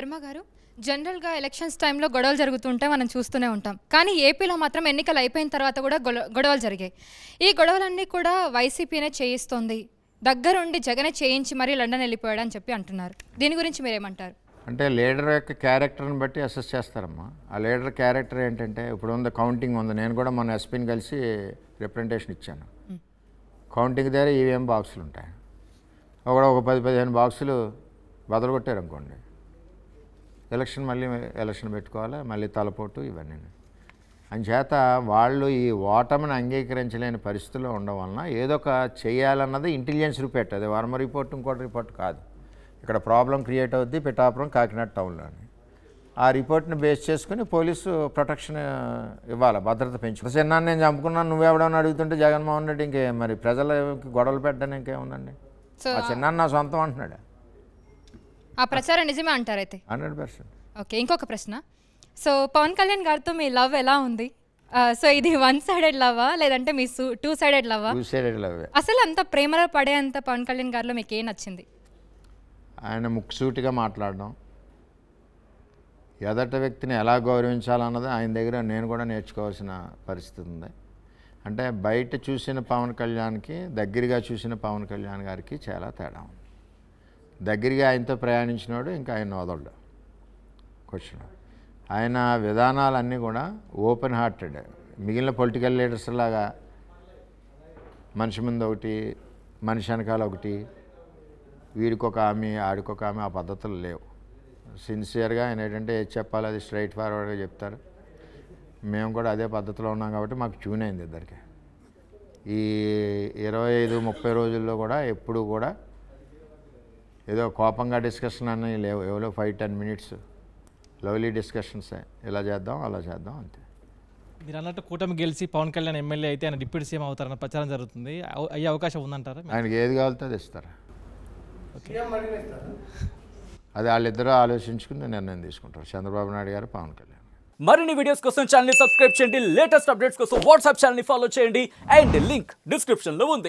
వర్మ గారు జనరల్గా ఎలక్షన్స్ టైంలో గొడవలు జరుగుతుంటే మనం చూస్తూనే ఉంటాం కానీ ఏపీలో మాత్రం ఎన్నికలు అయిపోయిన తర్వాత కూడా గొడవలు జరిగాయి ఈ గొడవలన్నీ కూడా వైసీపీనే చేయిస్తోంది దగ్గరుండి జగనే చేయించి మరీ లండన్ వెళ్ళిపోయాడు అని చెప్పి అంటున్నారు దీని గురించి మీరేమంటారు అంటే లీడర్ యొక్క క్యారెక్టర్ని బట్టి అసెస్ చేస్తారమ్మా ఆ లీడర్ క్యారెక్టర్ ఏంటంటే ఇప్పుడు ఉంది కౌంటింగ్ ఉంది నేను కూడా మన ఎస్పీని కలిసి రిప్రజెంటేషన్ ఇచ్చాను కౌంటింగ్ దగ్గర ఈవీఎం బాక్సులు ఉంటాయి ఒక ఒక పది పదిహేను బాక్సులు కొట్టారు అనుకోండి ఎలక్షన్ మళ్ళీ ఎలక్షన్ పెట్టుకోవాలి మళ్ళీ తలపోటు ఇవన్నీ అంచేత వాళ్ళు ఈ ఓటమిని అంగీకరించలేని పరిస్థితిలో ఉండడం వలన ఏదో ఒక చేయాలన్నది ఇంటెలిజెన్స్ రిపోర్ట్ అది వర్మ రిపోర్ట్ ఇంకోటి రిపోర్ట్ కాదు ఇక్కడ ప్రాబ్లం క్రియేట్ అవుద్ది పిఠాపురం కాకినాడ టౌన్లోని ఆ రిపోర్ట్ని బేస్ చేసుకుని పోలీసు ప్రొటెక్షన్ ఇవ్వాలి భద్రత పెంచు చిన్న నేను చంపుకున్నాను నువ్వెవడని అడుగుతుంటే జగన్మోహన్ రెడ్డి ఇంకే మరి ప్రజలకి గొడవలు పెట్టడానికి ఇంకేముందండి ఆ చిన్నాన్న నా సొంతం అంటున్నాడు ఆ ప్రచారం నిజమే అంటారు అయితే హండ్రెడ్ పర్సెంట్ ఓకే ఇంకొక ప్రశ్న సో పవన్ కళ్యాణ్ గారితో మీ లవ్ ఎలా ఉంది సో ఇది వన్ సైడెడ్ లవ్వా లేదంటే మీ టూ సైడెడ్ లవ్వా టూ సైడెడ్ లవ్ అసలు అంత ప్రేమలో పడే అంత పవన్ కళ్యాణ్ గారిలో మీకు ఏం నచ్చింది ఆయన ముక్సూటిగా మాట్లాడడం ఎదట వ్యక్తిని ఎలా గౌరవించాలన్నది ఆయన దగ్గర నేను కూడా నేర్చుకోవాల్సిన పరిస్థితి ఉంది అంటే బయట చూసిన పవన్ కళ్యాణ్కి దగ్గరగా చూసిన పవన్ కళ్యాణ్ గారికి చాలా తేడా ఉంది దగ్గరగా ఆయనతో ప్రయాణించినాడు ఇంకా ఆయన వదలడు క్వశ్చన్ ఆయన విధానాలన్నీ కూడా ఓపెన్ హార్టెడ్ మిగిలిన పొలిటికల్ లీడర్స్ లాగా మనిషి ముందు ఒకటి మనిషి వెనకాల ఒకటి వీడికొక ఆమె ఆడికొక ఆమె ఆ పద్ధతులు లేవు సిన్సియర్గా ఆయన ఏంటంటే ఏది చెప్పాలి అది స్ట్రైట్ ఫార్వర్డ్గా చెప్తారు మేము కూడా అదే పద్ధతిలో ఉన్నాం కాబట్టి మాకు ట్యూన్ అయింది ఇద్దరికి ఈ ఇరవై ఐదు ముప్పై రోజుల్లో కూడా ఎప్పుడు కూడా ఏదో కోపంగా డిస్కషన్ అని లేవు ఎవరో ఫైవ్ టెన్ మినిట్స్ లవ్లీ డిస్కషన్సే ఇలా చేద్దాం అలా చేద్దాం అంతే మీరు అన్నట్టు కూటమి గెలిచి పవన్ కళ్యాణ్ ఎమ్మెల్యే అయితే ఆయన డిప్యూటీ సీఎం అవుతారన్న ప్రచారం జరుగుతుంది అయ్యే అవకాశం ఉందంటారా ఆయనకి ఏది కావాలితే అది ఇస్తారా అది వాళ్ళిద్దరూ ఆలోచించుకుని నిర్ణయం తీసుకుంటారు చంద్రబాబు నాయుడు గారు పవన్ కళ్యాణ్ మరిన్ని వీడియోస్ కోసం ఛానల్ సబ్స్క్రైబ్ చేయండి లేటెస్ట్ అప్డేట్స్ కోసం వాట్సాప్ ఛానల్ ఫాలో చేయండి అండ్ లింక్ డిస్క్రిప్షన్లో ఉంది